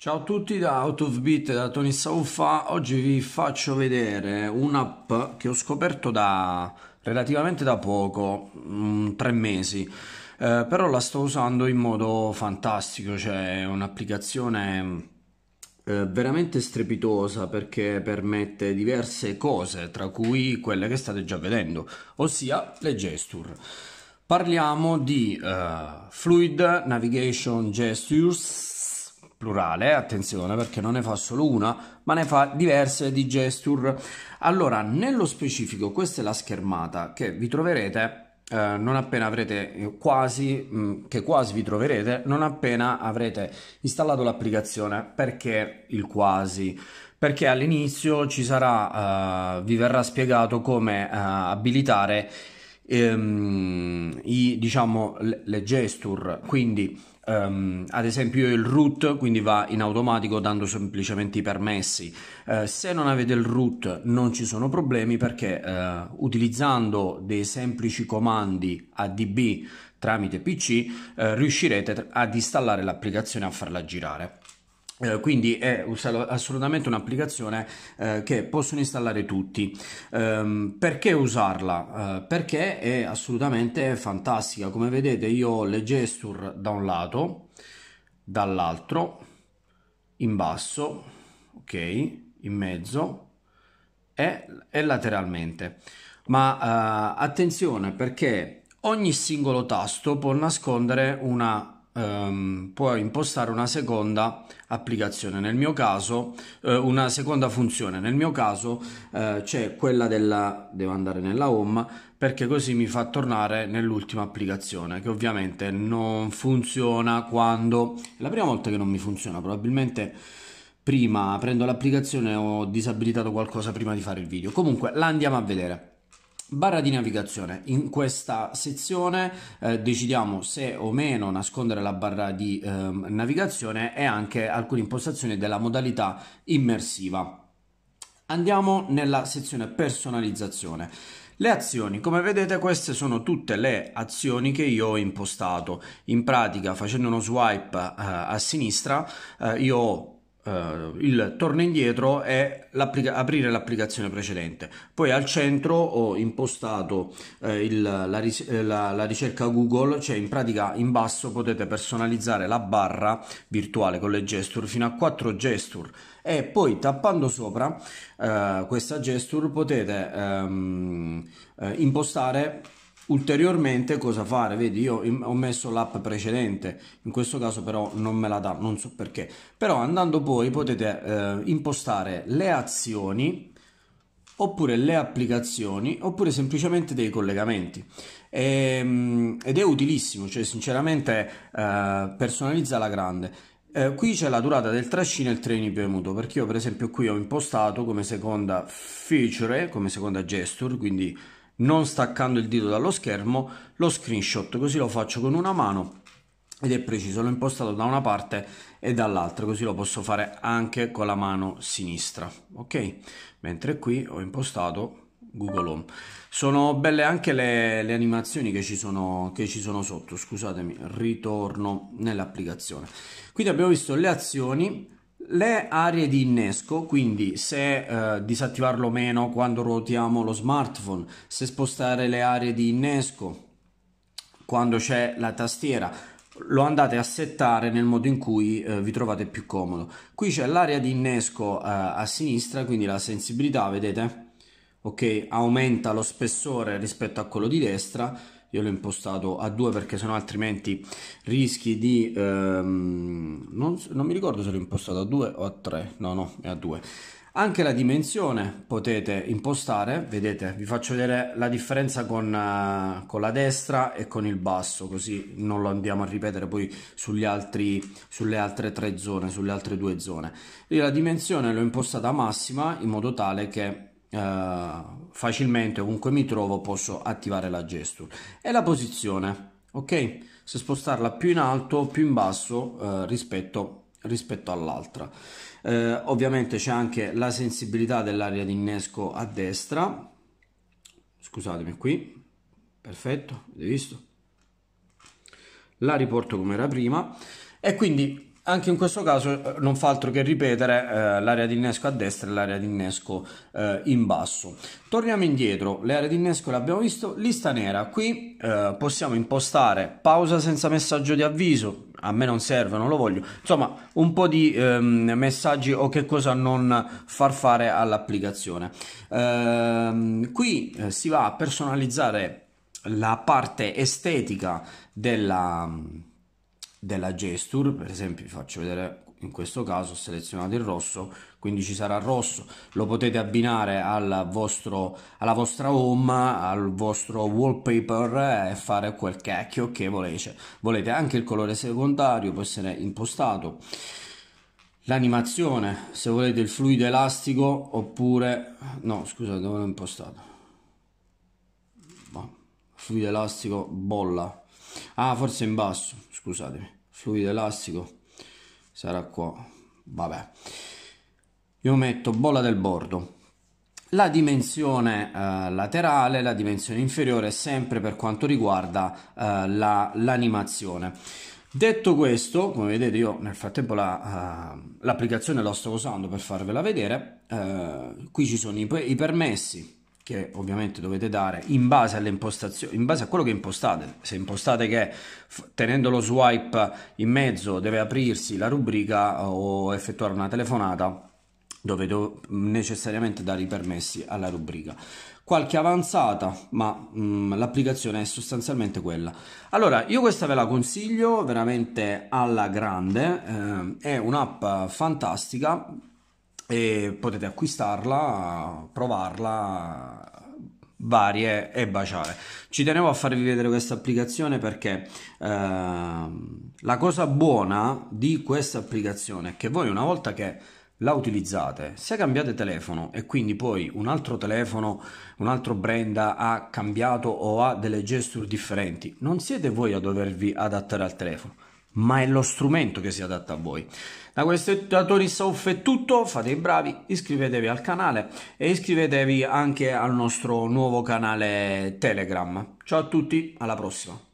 Ciao a tutti da Out of Beat da Tony Saufa. Oggi vi faccio vedere un'app che ho scoperto da relativamente da poco, mm, tre mesi. Eh, però la sto usando in modo fantastico, cioè è un'applicazione eh, veramente strepitosa perché permette diverse cose, tra cui quelle che state già vedendo, ossia le gesture. Parliamo di eh, Fluid Navigation Gestures plurale, attenzione perché non ne fa solo una, ma ne fa diverse di gesture. Allora, nello specifico, questa è la schermata che vi troverete eh, non appena avrete eh, quasi mh, mm, che quasi vi troverete non appena avrete installato l'applicazione perché il quasi perché all'inizio ci sarà eh, vi verrà spiegato come eh, abilitare ehm, i, diciamo, le, le gesture, quindi Um, ad esempio il root quindi va in automatico dando semplicemente i permessi uh, se non avete il root non ci sono problemi perché uh, utilizzando dei semplici comandi adb tramite pc uh, eh, riuscirete ad installare l'applicazione a farla girare eh, quindi è assolutamente un'applicazione eh, che possono installare tutti. Eh, perché usarla? Eh, perché è assolutamente fantastica. Come vedete io ho le gesture da un lato, dall'altro, in basso, ok, in mezzo e, e lateralmente. Ma eh, attenzione perché ogni singolo tasto può nascondere una ehm, puoi impostare una seconda applicazione, nel mio caso eh, una seconda funzione, nel mio caso eh, c'è quella della, devo andare nella home perché così mi fa tornare nell'ultima applicazione che ovviamente non funziona quando, è la prima volta che non mi funziona probabilmente prima prendo l'applicazione ho disabilitato qualcosa prima di fare il video comunque la andiamo a vedere Barra di navigazione, in questa sezione eh, decidiamo se o meno nascondere la barra di eh, navigazione e anche alcune impostazioni della modalità immersiva. Andiamo nella sezione personalizzazione. Le azioni, come vedete queste sono tutte le azioni che io ho impostato, in pratica facendo uno swipe eh, a sinistra eh, io ho Uh, il torno indietro è aprire l'applicazione precedente. Poi al centro ho impostato eh, il, la, ris- eh, la, la, ricerca Google, cioè in pratica in basso potete personalizzare la barra virtuale con le gesture fino a 4 gesture e poi tappando sopra eh, questa gesture potete ehm, eh, impostare ulteriormente cosa fare vedi io ho messo l'app precedente in questo caso però non me la dà non so perché però andando poi potete eh, impostare le azioni oppure le applicazioni oppure semplicemente dei collegamenti e, ehm, ed è utilissimo cioè sinceramente eh, personalizza la grande eh, qui c'è la durata del trascino e il training premuto perché io per esempio qui ho impostato come seconda feature come seconda gesture quindi non staccando il dito dallo schermo lo screenshot così lo faccio con una mano ed è preciso l'ho impostato da una parte e dall'altra così lo posso fare anche con la mano sinistra ok mentre qui ho impostato Google Home sono belle anche le, le animazioni che ci, sono, che ci sono sotto scusatemi ritorno nell'applicazione quindi abbiamo visto le azioni le aree di innesco, quindi se eh, disattivarlo o meno quando ruotiamo lo smartphone, se spostare le aree di innesco quando c'è la tastiera, lo andate a settare nel modo in cui eh, vi trovate più comodo. Qui c'è l'area di innesco eh, a sinistra, quindi la sensibilità, vedete? Ok, aumenta lo spessore rispetto a quello di destra io l'ho impostato a 2 perché sennò altrimenti rischi di ehm, non, non, mi ricordo se l'ho impostato a 2 o a 3 no no è a 2 anche la dimensione potete impostare vedete vi faccio vedere la differenza con, eh, con la destra e con il basso così non lo andiamo a ripetere poi altri, sulle altre tre zone sulle altre due zone Io la dimensione l'ho impostata massima in modo tale che eh, facilmente ovunque mi trovo posso attivare la gesture e la posizione ok se spostarla più in alto o più in basso eh, rispetto, rispetto all'altra eh, ovviamente c'è anche la sensibilità dell'area di innesco a destra scusatemi qui perfetto avete visto la riporto come era prima e quindi anche in questo caso eh, non fa altro che ripetere eh, l'area di innesco a destra e l'area di innesco eh, in basso. Torniamo indietro, le aree di innesco l'abbiamo visto, lista nera, qui eh, possiamo impostare pausa senza messaggio di avviso, a me non serve, non lo voglio, insomma un po' di ehm, messaggi o che cosa non far fare all'applicazione. Ehm, qui eh, si va a personalizzare la parte estetica della della gesture, per esempio vi faccio vedere in questo caso ho selezionato il rosso, quindi ci sarà rosso, lo potete abbinare al vostro, alla vostra home, al vostro wallpaper e fare quel cacchio che volete. Volete anche il colore secondario, può essere impostato, l'animazione, se volete il fluido elastico oppure... no scusate dove l'ho impostato? Boh, fluido elastico bolla, ah forse in basso scusatemi, fluido elastico sarà qua, vabbè. Io metto bolla del bordo. La dimensione eh, laterale, la dimensione inferiore, sempre per quanto riguarda eh, l'animazione. La, Detto questo, come vedete io nel frattempo eh, l'applicazione la, uh, la sto usando per farvela vedere, uh, qui ci sono i, i permessi, che ovviamente dovete dare in base alle impostazioni, in base a quello che impostate. Se impostate che tenendo lo swipe in mezzo deve aprirsi la rubrica o effettuare una telefonata, dovete necessariamente dare i permessi alla rubrica. Qualche avanzata, ma mm, l'applicazione è sostanzialmente quella. Allora, io questa ve la consiglio veramente alla grande, eh, è un'app fantastica e potete acquistarla, provarla varie e baciare. Ci tenevo a farvi vedere questa applicazione perché eh, la cosa buona di questa applicazione è che voi una volta che la utilizzate, se cambiate telefono e quindi poi un altro telefono, un altro brand ha cambiato o ha delle gesture differenti, non siete voi a dovervi adattare al telefono ma è lo strumento che si adatta a voi. Da questo editatore soff è tutto, fate i bravi, iscrivetevi al canale e iscrivetevi anche al nostro nuovo canale Telegram. Ciao a tutti, alla prossima!